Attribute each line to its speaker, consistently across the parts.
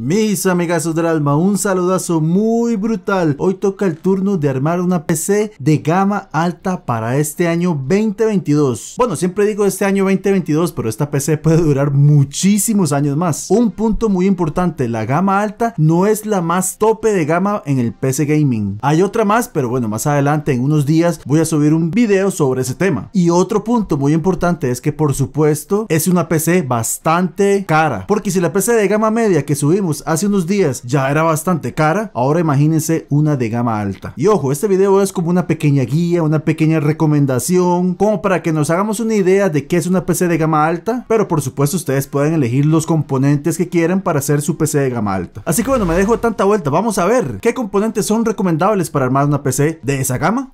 Speaker 1: Mis amigazos del alma, un saludazo muy brutal. Hoy toca el turno de armar una PC de gama alta para este año 2022. Bueno, siempre digo este año 2022, pero esta PC puede durar muchísimos años más. Un punto muy importante, la gama alta no es la más tope de gama en el PC gaming. Hay otra más, pero bueno, más adelante en unos días voy a subir un video sobre ese tema. Y otro punto muy importante es que por supuesto es una PC bastante cara, porque si la PC de gama media que subimos hace unos días ya era bastante cara, ahora imagínense una de gama alta. Y ojo, este video es como una pequeña guía, una pequeña recomendación, como para que nos hagamos una idea de qué es una PC de gama alta, pero por supuesto ustedes pueden elegir los componentes que quieran para hacer su PC de gama alta. Así que bueno, me dejo tanta vuelta, vamos a ver qué componentes son recomendables para armar una PC de esa gama.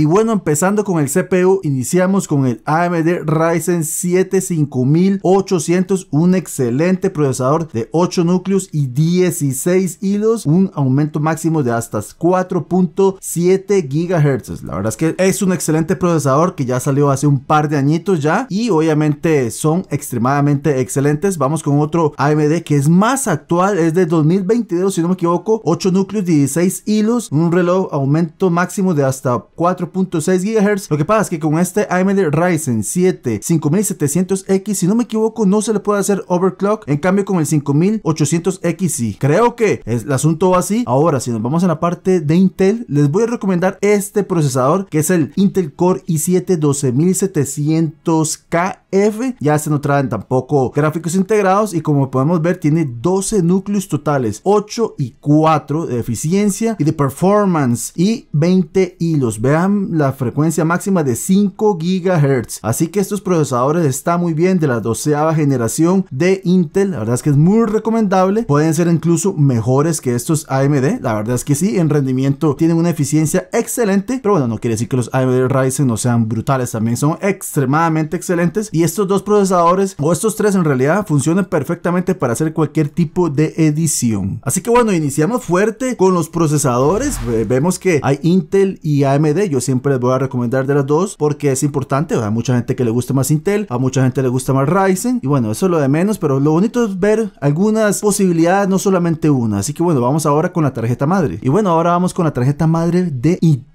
Speaker 1: Y bueno, empezando con el CPU, iniciamos con el AMD Ryzen 7 5800, un excelente procesador de 8 núcleos y 16 hilos, un aumento máximo de hasta 4.7 GHz. La verdad es que es un excelente procesador que ya salió hace un par de añitos ya y obviamente son extremadamente excelentes. Vamos con otro AMD que es más actual, es de 2022 si no me equivoco, 8 núcleos, y 16 hilos, un reloj aumento máximo de hasta 4 .6 GHz. Lo que pasa es que con este AMD Ryzen 7 5700X, si no me equivoco, no se le puede hacer overclock. En cambio, con el 5800X sí. Creo que es, el asunto va así. Ahora, si nos vamos a la parte de Intel, les voy a recomendar este procesador que es el Intel Core i7 12700KF. Ya se este no traen tampoco gráficos integrados y como podemos ver, tiene 12 núcleos totales, 8 y 4 de eficiencia y de performance y 20 hilos. Vean la frecuencia máxima de 5 GHz. Así que estos procesadores están muy bien de la doceava generación de Intel. La verdad es que es muy recomendable. Pueden ser incluso mejores que estos AMD. La verdad es que sí, en rendimiento tienen una eficiencia excelente. Pero bueno, no quiere decir que los AMD Ryzen no sean brutales. También son extremadamente excelentes. Y estos dos procesadores, o estos tres en realidad, funcionan perfectamente para hacer cualquier tipo de edición. Así que bueno, iniciamos fuerte con los procesadores. Vemos que hay Intel y AMD. Yo siempre les voy a recomendar de las dos porque es importante. a mucha gente que le gusta más Intel, a mucha gente le gusta más Ryzen y bueno, eso es lo de menos, pero lo bonito es ver algunas posibilidades, no solamente una. Así que bueno, vamos ahora con la tarjeta madre. Y bueno, ahora vamos con la tarjeta madre de Intel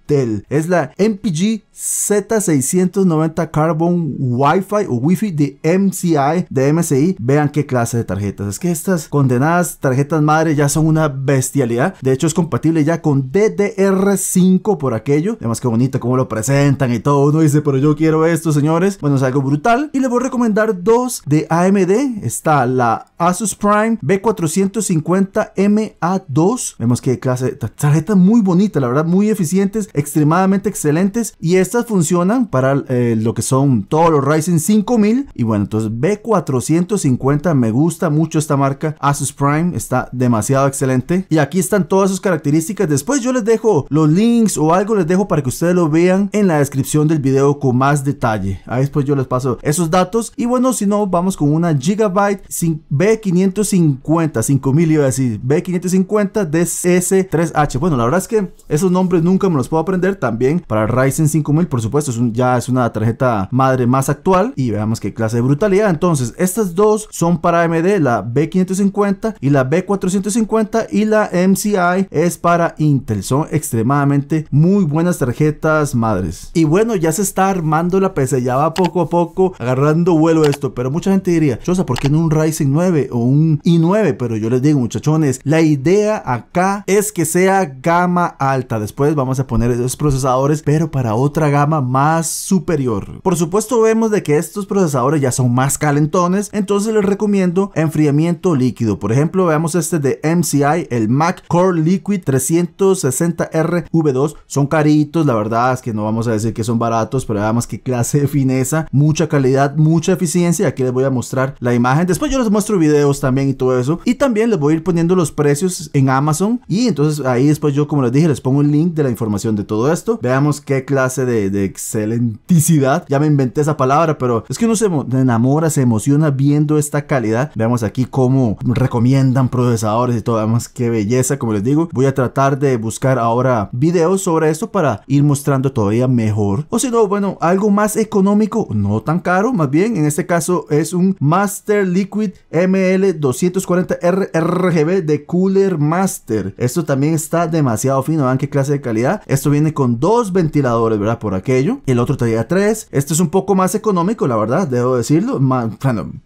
Speaker 1: es la MPG Z690 Carbon Wi-Fi o Wi-Fi de MCI, de MSI. Vean qué clase de tarjetas. Es que estas condenadas tarjetas madre ya son una bestialidad. De hecho, es compatible ya con DDR5 por aquello. Además, qué bonita como lo presentan y todo. Uno dice, pero yo quiero esto, señores. Bueno, es algo brutal. Y les voy a recomendar dos de AMD. Está la Asus Prime B450 MA2. Vemos qué clase de tarjeta muy bonita la verdad, muy eficientes extremadamente excelentes y estas funcionan para eh, lo que son todos los Ryzen 5000 y bueno, entonces B450 me gusta mucho esta marca Asus Prime, está demasiado excelente y aquí están todas sus características, después yo les dejo los links o algo les dejo para que ustedes lo vean en la descripción del video con más detalle, ahí después yo les paso esos datos y bueno, si no, vamos con una Gigabyte B550, 5000 iba a decir, b 550 ds DCS3H, bueno, la verdad es que esos nombres nunca me los puedo aprender también para Ryzen 5000 por supuesto ya es una tarjeta madre más actual y veamos qué clase de brutalidad entonces estas dos son para AMD la B550 y la B450 y la MCI es para Intel son extremadamente muy buenas tarjetas madres y bueno ya se está armando la PC ya va poco a poco agarrando vuelo esto pero mucha gente diría Chosa ¿por qué no un Ryzen 9 o un i9? pero yo les digo muchachones la idea acá es que sea gama alta después vamos a poner procesadores, pero para otra gama más superior. Por supuesto vemos de que estos procesadores ya son más calentones, entonces les recomiendo enfriamiento líquido. Por ejemplo, veamos este de MCI, el Mac Core Liquid 360R V2. Son caritos, la verdad es que no vamos a decir que son baratos, pero más que clase de fineza, mucha calidad, mucha eficiencia. Aquí les voy a mostrar la imagen. Después yo les muestro videos también y todo eso. Y también les voy a ir poniendo los precios en Amazon. Y entonces ahí después yo, como les dije, les pongo un link de la información de todo esto. Veamos qué clase de, de excelenticidad. Ya me inventé esa palabra, pero es que uno se enamora, se emociona viendo esta calidad. Veamos aquí cómo recomiendan procesadores y todo. Veamos qué belleza, como les digo. Voy a tratar de buscar ahora videos sobre esto para ir mostrando todavía mejor. O si no, bueno, algo más económico, no tan caro, más bien. En este caso es un Master Liquid ml 240 RGB de Cooler Master. Esto también está demasiado fino. Vean qué clase de calidad. Esto viene con dos ventiladores, ¿verdad? Por aquello. El otro traía tres. Este es un poco más económico, la verdad, debo decirlo. Más,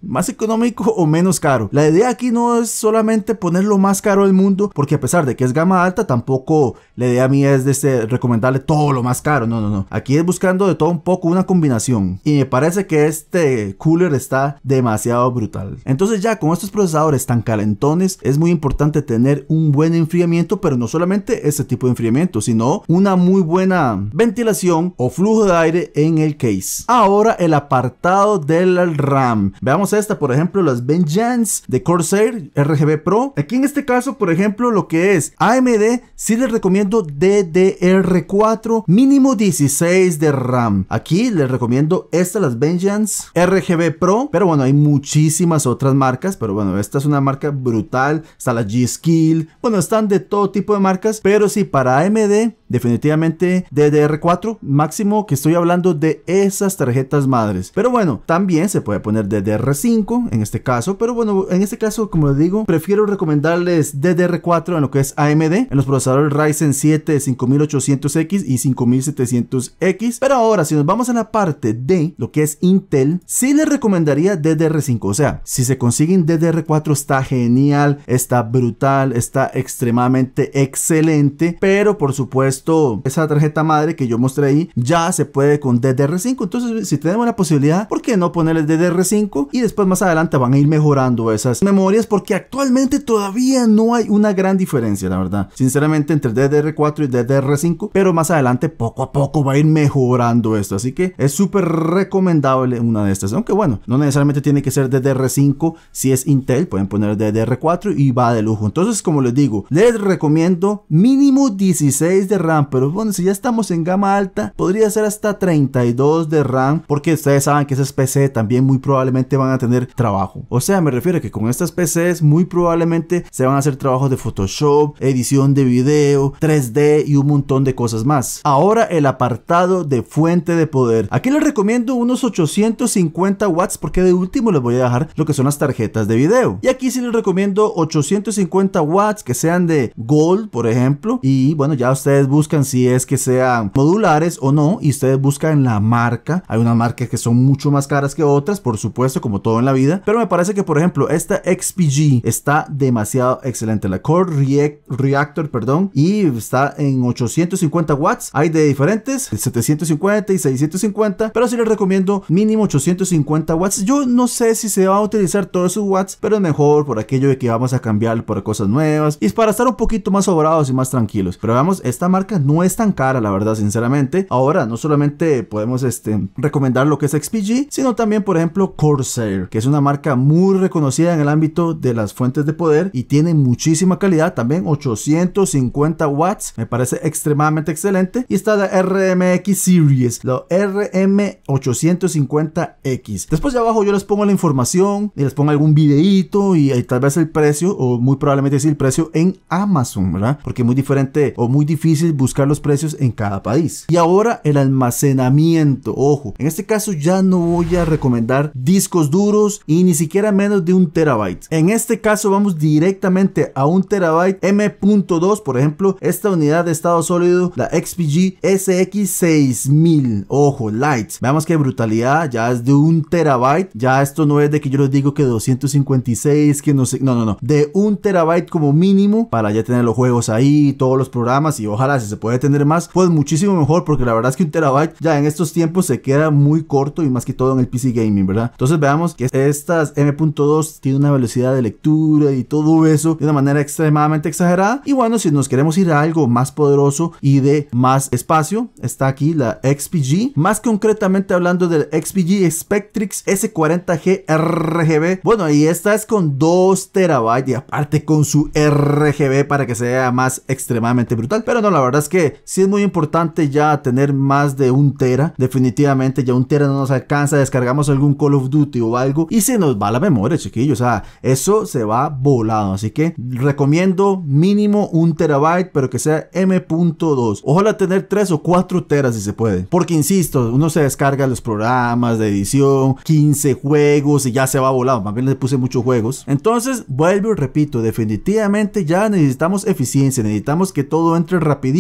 Speaker 1: más económico o menos caro. La idea aquí no es solamente poner lo más caro del mundo, porque a pesar de que es gama alta, tampoco la idea mía es de este, recomendarle todo lo más caro. No, no, no. Aquí es buscando de todo un poco una combinación. Y me parece que este cooler está demasiado brutal. Entonces ya con estos procesadores tan calentones, es muy importante tener un buen enfriamiento, pero no solamente este tipo de enfriamiento, sino una muy buena ventilación o flujo de aire en el case. Ahora el apartado del RAM. Veamos esta, por ejemplo, las Vengeance de Corsair RGB Pro. Aquí en este caso, por ejemplo, lo que es AMD, sí les recomiendo DDR4, mínimo 16 de RAM. Aquí les recomiendo Estas las Vengeance RGB Pro, pero bueno, hay muchísimas otras marcas, pero bueno, esta es una marca brutal, está la G-Skill, bueno, están de todo tipo de marcas, pero si para AMD Definitivamente DDR4 máximo que estoy hablando de esas tarjetas madres. Pero bueno, también se puede poner DDR5 en este caso. Pero bueno, en este caso, como les digo, prefiero recomendarles DDR4 en lo que es AMD, en los procesadores Ryzen 7 5800X y 5700X. Pero ahora, si nos vamos a la parte de lo que es Intel, sí les recomendaría DDR5. O sea, si se consiguen DDR4 está genial, está brutal, está extremadamente excelente. Pero por supuesto, esa tarjeta madre que yo mostré ahí, ya se puede con DDR5. Entonces, si tenemos la posibilidad, ¿por qué no ponerle DDR5? Y después más adelante van a ir mejorando esas memorias porque actualmente todavía no hay una gran diferencia, la verdad. Sinceramente, entre DDR4 y DDR5, pero más adelante poco a poco va a ir mejorando esto. Así que es súper recomendable una de estas. Aunque bueno, no necesariamente tiene que ser DDR5. Si es Intel, pueden poner DDR4 y va de lujo. Entonces, como les digo, les recomiendo mínimo 16 de pero bueno, si ya estamos en gama alta, podría ser hasta 32 de RAM, porque ustedes saben que esas PC también muy probablemente van a tener trabajo. O sea, me refiero a que con estas PCs muy probablemente se van a hacer trabajos de Photoshop, edición de video, 3D y un montón de cosas más. Ahora el apartado de fuente de poder. Aquí les recomiendo unos 850 watts porque de último les voy a dejar lo que son las tarjetas de video. Y aquí sí les recomiendo 850 watts que sean de gold, por ejemplo. Y bueno, ya ustedes buscan buscan si es que sean modulares o no y ustedes buscan la marca. Hay unas marcas que son mucho más caras que otras, por supuesto, como todo en la vida. Pero me parece que, por ejemplo, esta XPG está demasiado excelente. La Core Reactor, perdón, y está en 850 watts. Hay de diferentes, 750 y 650, pero si les recomiendo mínimo 850 watts. Yo no sé si se va a utilizar todos esos watts, pero es mejor por aquello de que vamos a cambiar por cosas nuevas y para estar un poquito más sobrados y más tranquilos. Pero veamos esta marca no es tan cara, la verdad, sinceramente. Ahora, no solamente podemos este, recomendar lo que es XPG, sino también, por ejemplo, Corsair, que es una marca muy reconocida en el ámbito de las fuentes de poder y tiene muchísima calidad, también 850 watts, me parece extremadamente excelente. Y está la RMX Series, la RM850X. Después de abajo yo les pongo la información y les pongo algún videito y, eh, tal vez el precio, o muy probablemente sí el precio en Amazon, ¿verdad? Porque es muy diferente o muy difícil buscar los precios en cada país. Y ahora el almacenamiento, ojo, en este caso ya no voy a recomendar discos duros y ni siquiera menos de un terabyte. En este caso vamos directamente a un terabyte M.2, por ejemplo, esta unidad de estado sólido, la XPG SX6000, ojo, light. Veamos que brutalidad, ya es de un terabyte, ya esto no es de que yo les digo que 256, que no sé, no, no, no, de un terabyte como mínimo para ya tener los juegos ahí, todos los programas y ojalá si se puede tener más, pues muchísimo mejor, porque la verdad es que un terabyte ya en estos tiempos se queda muy corto y más que todo en el PC gaming, ¿verdad? Entonces veamos que estas M.2 tiene una velocidad de lectura y todo eso de una manera extremadamente exagerada. Y bueno, si nos queremos ir a algo más poderoso y de más espacio, está aquí la XPG. Más concretamente hablando del XPG Spectrix S40G RGB. Bueno, y esta es con 2 terabytes y aparte con su RGB para que sea más extremadamente brutal. Pero no, la verdad verdad es que si es muy importante ya tener más de un tera. Definitivamente ya un tera no nos alcanza. Descargamos algún Call of Duty o algo y se nos va la memoria, chiquillos. O sea, eso se va volado. Así que recomiendo mínimo un terabyte, pero que sea M.2. Ojalá tener 3 o 4 teras si se puede. Porque insisto, uno se descarga los programas de edición, 15 juegos y ya se va volado. Más bien le puse muchos juegos. Entonces, vuelvo y repito, definitivamente ya necesitamos eficiencia, necesitamos que todo entre rapidito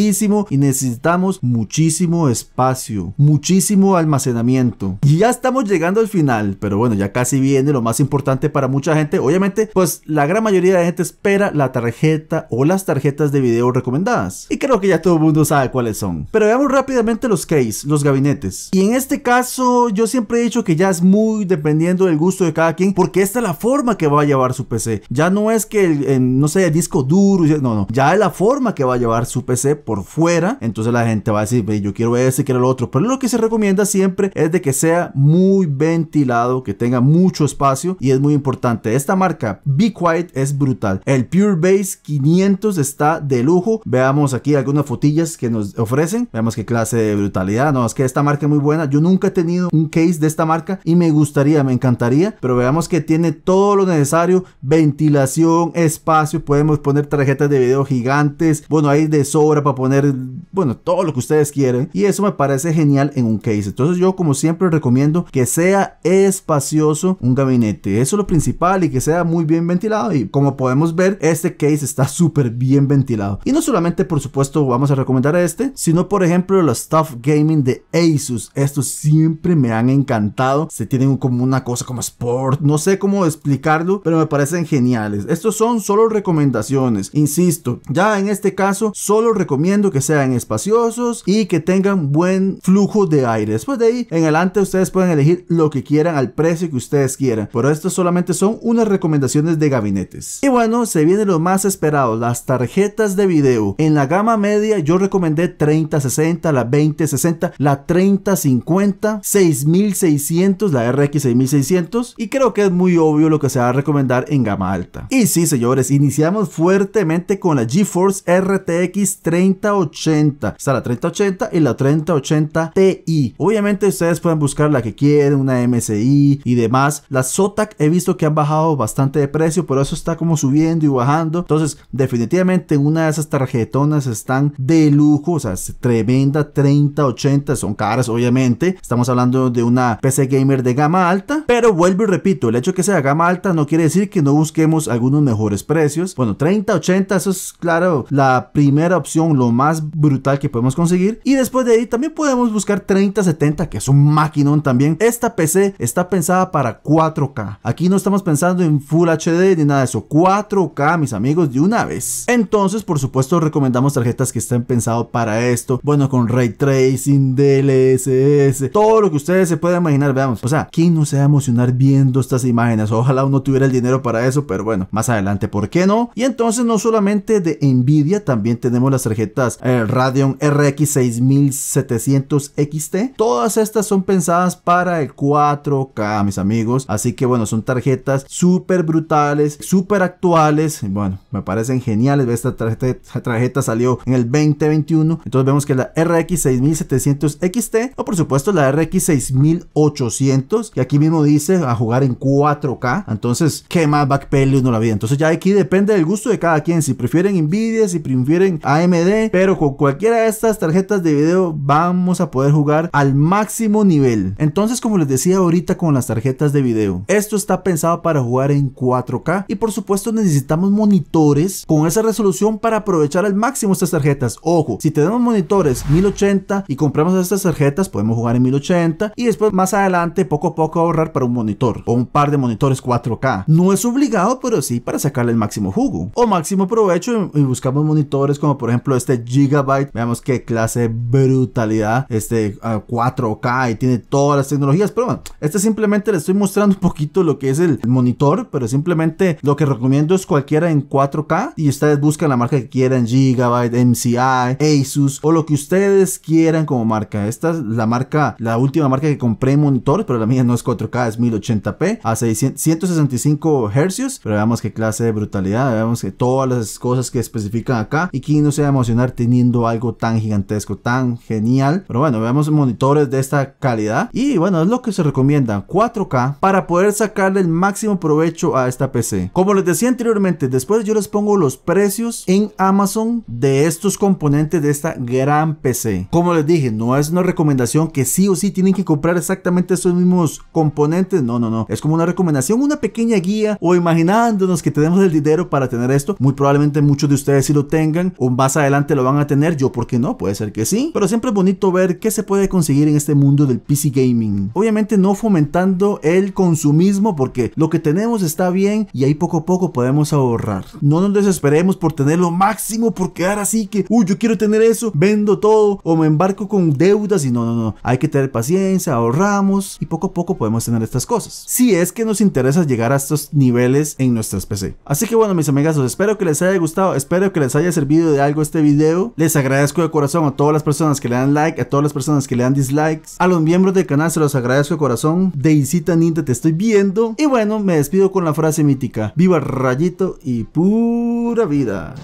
Speaker 1: y necesitamos muchísimo espacio, muchísimo almacenamiento. Y ya estamos llegando al final, pero bueno, ya casi viene lo más importante para mucha gente. Obviamente, pues la gran mayoría de gente espera la tarjeta o las tarjetas de video recomendadas. Y creo que ya todo el mundo sabe cuáles son. Pero veamos rápidamente los case, los gabinetes. Y en este caso, yo siempre he dicho que ya es muy dependiendo del gusto de cada quien, porque esta es la forma que va a llevar su PC. Ya no es que, no sé, el disco duro, no, no, ya es la forma que va a llevar su PC por fuera, entonces la gente va a decir, yo quiero este, quiero el otro. Pero lo que se recomienda siempre es de que sea muy ventilado, que tenga mucho espacio y es muy importante. Esta marca Be Quiet es brutal. El Pure Base 500 está de lujo. Veamos aquí algunas fotillas que nos ofrecen. Veamos qué clase de brutalidad. No, es que esta marca es muy buena. Yo nunca he tenido un case de esta marca y me gustaría, me encantaría, pero veamos que tiene todo lo necesario, ventilación, espacio, podemos poner tarjetas de video gigantes, bueno, hay de sobra para poner, bueno, todo lo que ustedes quieren. Y eso me parece genial en un case. Entonces yo como siempre recomiendo que sea espacioso un gabinete. Eso es lo principal y que sea muy bien ventilado. Y como podemos ver, este case está súper bien ventilado. Y no solamente por supuesto vamos a recomendar este, sino por ejemplo los Stuff Gaming de Asus. Estos siempre me han encantado. Se tienen como una cosa como sport. No sé cómo explicarlo, pero me parecen geniales. Estos son solo recomendaciones. Insisto, ya en este caso solo recomiendo que sean espaciosos y que tengan buen flujo de aire. Después de ahí, en adelante ustedes pueden elegir lo que quieran al precio que ustedes quieran. Pero esto solamente son unas recomendaciones de gabinetes. Y bueno, se viene lo más esperado, las tarjetas de video. En la gama media yo recomendé 3060, la 2060, la 3050, 6600, la RX 6600 y creo que es muy obvio lo que se va a recomendar en gama alta. Y sí, señores, iniciamos fuertemente con la GeForce RTX 30 3080. Está la 3080 y la 3080 Ti. Obviamente ustedes pueden buscar la que quieren, una MSI y demás. la Zotac he visto que han bajado bastante de precio, pero eso está como subiendo y bajando. Entonces, definitivamente una de esas tarjetonas están de lujo, o sea, tremenda 3080, son caras obviamente. Estamos hablando de una PC gamer de gama alta, pero vuelvo y repito, el hecho de que sea gama alta no quiere decir que no busquemos algunos mejores precios. Bueno, 3080, eso es claro, la primera opción, lo más brutal que podemos conseguir. Y después de ahí también podemos buscar 3070, que es un maquinón también. Esta PC está pensada para 4K. Aquí no estamos pensando en Full HD ni nada de eso. 4K, mis amigos, de una vez. Entonces, por supuesto, recomendamos tarjetas que estén pensadas para esto. Bueno, con Ray Tracing, DLSS, todo lo que ustedes se pueden imaginar. Veamos, o sea, ¿quién no se va a emocionar viendo estas imágenes? Ojalá uno tuviera el dinero para eso, pero bueno, más adelante, ¿por qué no? Y entonces, no solamente de Nvidia, también tenemos las tarjetas el eh, Radeon RX 6700 XT. Todas estas son pensadas para el 4K, mis amigos. Así que bueno, son tarjetas súper brutales, súper actuales. Bueno, me parecen geniales. Esta tarjeta, salió en el 2021. Entonces vemos que la RX 6700 XT o por supuesto la RX 6800 que aquí mismo dice a jugar en 4K. Entonces, ¿qué más backpele uno la vida? Entonces ya aquí depende del gusto de cada quien. Si prefieren Nvidia, si prefieren AMD, pero con cualquiera de estas tarjetas de video vamos a poder jugar al máximo nivel. Entonces, como les decía ahorita con las tarjetas de video, esto está pensado para jugar en 4K y por supuesto necesitamos monitores con esa resolución para aprovechar al máximo estas tarjetas. Ojo, si tenemos monitores 1080 y compramos estas tarjetas, podemos jugar en 1080 y después más adelante poco a poco ahorrar para un monitor o un par de monitores 4K. No es obligado, pero sí para sacarle el máximo jugo o máximo provecho y buscamos monitores como por ejemplo este este gigabyte. Veamos qué clase de brutalidad. Este 4K y tiene todas las tecnologías. Pero bueno, este simplemente Les estoy mostrando un poquito lo que es el monitor. Pero simplemente lo que recomiendo es cualquiera en 4K. Y ustedes buscan la marca que quieran. Gigabyte, MCI, Asus o lo que ustedes quieran como marca. Esta es la marca, la última marca que compré en monitor. Pero la mía no es 4K, es 1080p a 165 Hz. Pero veamos qué clase de brutalidad. Veamos que todas las cosas que especifican acá. Y quien no sea emocionado teniendo algo tan gigantesco, tan genial. Pero bueno, veamos monitores de esta calidad. Y bueno, es lo que se recomienda, 4K, para poder sacarle el máximo provecho a esta PC. Como les decía anteriormente, después yo les pongo los precios en Amazon de estos componentes de esta gran PC. Como les dije, no es una recomendación que sí o sí tienen que comprar exactamente esos mismos componentes. No, no, no. Es como una recomendación, una pequeña guía o imaginándonos que tenemos el dinero para tener esto. Muy probablemente muchos de ustedes si lo tengan o más adelante lo van a tener, yo porque no, puede ser que sí, pero siempre es bonito ver qué se puede conseguir en este mundo del PC gaming. Obviamente no fomentando el consumismo porque lo que tenemos está bien y ahí poco a poco podemos ahorrar. No nos desesperemos por tener lo máximo, por quedar así que, uy, yo quiero tener eso, vendo todo o me embarco con deudas y no, no, no, hay que tener paciencia, ahorramos y poco a poco podemos tener estas cosas. Si es que nos interesa llegar a estos niveles en nuestras PC. Así que bueno, mis amigazos, espero que les haya gustado, espero que les haya servido de algo este video les agradezco de corazón a todas las personas que le dan like, a todas las personas que le dan dislikes. A los miembros del canal se los agradezco de corazón. Deisita Ninta, te estoy viendo. Y bueno, me despido con la frase mítica. Viva Rayito y pura vida.